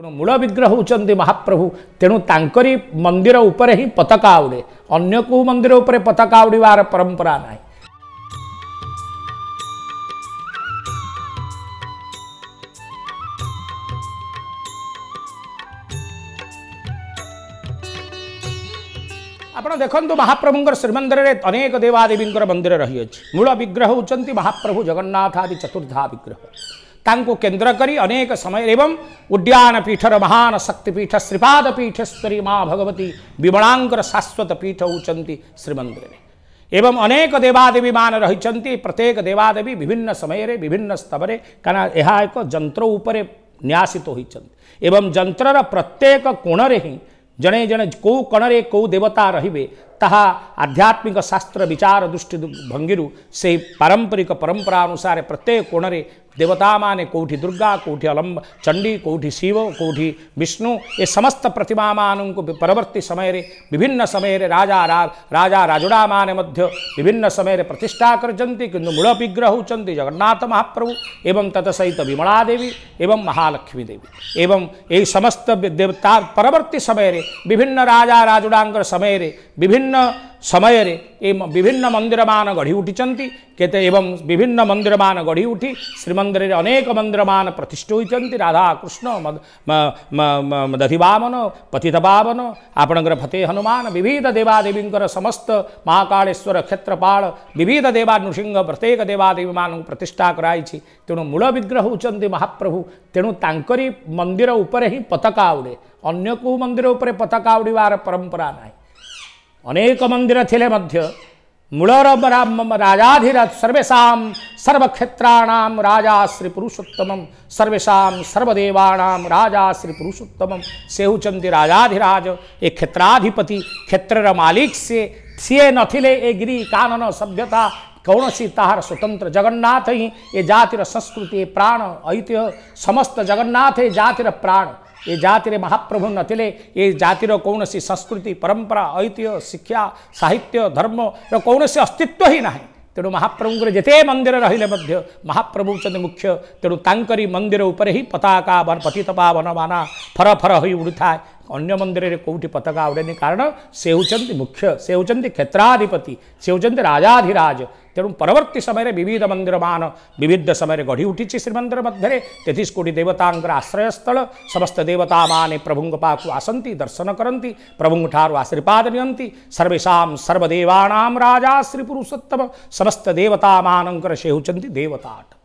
मूल विग्रह होती महाप्रभु तेणु तक मंदिर उपर ही पता उड़े अगर को मंदिर उपर पता उड़ परंपरा ना आप देखु महाप्रभु श्रीमंदिर अनेक देवादेवी मंदिर रही अच्छी मूल विग्रह होती महाप्रभु जगन्नाथ आदि चतुर्धा विग्रह ତାଙ୍କୁ କେନ୍ଦ୍ର କରି ଅନେକ ସମୟ ଏବଂ ଉଦ୍ୟାନ ପୀଠର ମହାନ ଶକ୍ତିପୀଠ ଶ୍ରୀପାଦ ପୀଠେଶ୍ୱରୀ ମା ଭଗବତୀ ବିମଳାଙ୍କର ଶାଶ୍ୱତ ପୀଠ ହେଉଛନ୍ତି ଶ୍ରୀମନ୍ଦିରରେ ଏବଂ ଅନେକ ଦେବାଦେବୀ ମାନ ରହିଛନ୍ତି ପ୍ରତ୍ୟେକ ଦେବାଦେବୀ ବିଭିନ୍ନ ସମୟରେ ବିଭିନ୍ନ ସ୍ତରରେ କାରଣ ଏହା ଏକ ଯନ୍ତ୍ର ଉପରେ ନ୍ୟାସିତ ହୋଇଛନ୍ତି ଏବଂ ଯନ୍ତ୍ରର ପ୍ରତ୍ୟେକ କୋଣରେ ହିଁ ଜଣେ ଜଣେ କେଉଁ କୋଣରେ କେଉଁ ଦେବତା ରହିବେ ताहा ಆಧ್ಯಾತ್ಮಿಕ ಶಾಸ್ತ್ರ ವಿಚಾರ ದೃಷ್ಟಿ ಭಂಗಿರು ಸೆಹಿ ಪಾರಂಪರಿಕ ಪರಂಪರಾನುಸಾರ ಪ್ರತ್ಯೇಕ ಕೋಣರೆ ದೇವತಾಮಾನೆ କୋଉଠି ଦୁର୍ଗା କୋଉଠି ଅଲମ୍ବ ଚଣ୍ଡୀ କୋଉଠି ଶିବ କୋଉଠି ବିଷ୍ଣୁ ଏ ସମସ୍ତ ପ୍ରତିମାମାନଙ୍କୁ ପରବର୍ତ୍ତୀ ସମୟରେ ବିଭିନ୍ନ ସମୟରେ ରାଜା ରାଜା ରାଜୁଡ଼ାମାନେ ମଧ୍ୟ ବିଭିନ୍ନ ସମୟରେ ପ୍ରତିଷ୍ଠା କରିଛନ୍ତି କିନ୍ତୁ ମୂଳ ବିଗ୍ରହ ହେଉଛନ୍ତି ଜଗନ୍ନାଥ ମହାପ୍ରଭୁ ଏବଂ ତତ୍ ସହିତ ବିମଳା ଦେବୀ ଏବଂ ମହାଲକ୍ଷ୍ମୀ ଦେବୀ ଏବଂ ଏହି ସମସ୍ତ ଦେବତା ପରବର୍ତ୍ତୀ ସମୟରେ ବିଭିନ୍ନ ରାଜା ରାଜୁଡ଼ାଙ୍କର ସମୟରେ ବିଭିନ୍ନ विभिन्न समयर ए विभिन्न मन्दिरमा गढि उठिन्छ विभिन्न मन्दिरमा गढि उठी श्रीमन्दिर अनेक मान मन्दिरमा प्रतिष्ठा राधा कृष्ण दधी बामन पतिथन आपण फते हनुमान विविध देवादेवीको समस्त महाकालेश्वर क्षेत्रपा विविध देवा देवानुसिंह प्रत्येक देवादेवी मान प्रतिष्ठा गराइछ तेणु मूल विग्रह हुन्छ महाप्रभु तेणु त मन्दिर उप पताका उे अन्यको मन्दिर उप पताका उबार परम्परा नै अनेक मंदिर थिले मध्य मूलर राजाधिराज सर्वेशाम सर्वक्षेत्राण राजा श्री पुरुषोत्तम सर्वेशा सर्वदेवाण राजा श्री पुरुषोत्तम से होती राजाधिराज ये क्षेत्राधिपति क्षेत्रर मालिक से सीए नथिले ए गिरी कानन सभ्यता कौन सी ताहार स्वतंत्र जगन्नाथ ही ए जातिर संस्कृति प्राण ऐतिह समस्त जगन्नाथ ए जातिर प्राण ଏ ଜାତିରେ ମହାପ୍ରଭୁ ନଥିଲେ ଏ ଜାତିର କୌଣସି ସଂସ୍କୃତି ପରମ୍ପରା ଐତିହ୍ୟ ଶିକ୍ଷା ସାହିତ୍ୟ ଧର୍ମର କୌଣସି ଅସ୍ତିତ୍ୱ ହିଁ ନାହିଁ ତେଣୁ ମହାପ୍ରଭୁଙ୍କର ଯେତେ ମନ୍ଦିର ରହିଲେ ମଧ୍ୟ ମହାପ୍ରଭୁ ହେଉଛନ୍ତି ମୁଖ୍ୟ ତେଣୁ ତାଙ୍କରି ମନ୍ଦିର ଉପରେ ହିଁ ପତାକା ପତିତ ପାବନ ବାନା ଫର ଫର ହୋଇ ଉଡ଼ୁଥାଏ ଅନ୍ୟ ମନ୍ଦିରରେ କେଉଁଠି ପତାକା ଉଡ଼େନି କାରଣ ସେ ହେଉଛନ୍ତି ମୁଖ୍ୟ ସେ ହେଉଛନ୍ତି କ୍ଷେତ୍ରାଧିପତି ସେ ହେଉଛନ୍ତି ରାଜାଧିରାଜ ତେଣୁ ପରବର୍ତ୍ତୀ ସମୟରେ ବିବିଧ ମନ୍ଦିରମାନ ବିବିଧ ସମୟରେ ଗଢ଼ି ଉଠିଛି ଶ୍ରୀମନ୍ଦିର ମଧ୍ୟରେ ତେତିଶ କୋଟି ଦେବତାଙ୍କର ଆଶ୍ରୟସ୍ଥଳ ସମସ୍ତ ଦେବତାମାନେ ପ୍ରଭୁଙ୍କ ପାଖକୁ ଆସନ୍ତି ଦର୍ଶନ କରନ୍ତି ପ୍ରଭୁଙ୍କଠାରୁ ଆଶୀର୍ବାଦ ନିଅନ୍ତି ସର୍ବେଶାମ ସର୍ବଦେବାଣାମ ରାଜା ଶ୍ରୀ ପୁରୁଷୋତ୍ତମ ସମସ୍ତ ଦେବତାମାନଙ୍କର ସେ ହେଉଛନ୍ତି ଦେବତାଠ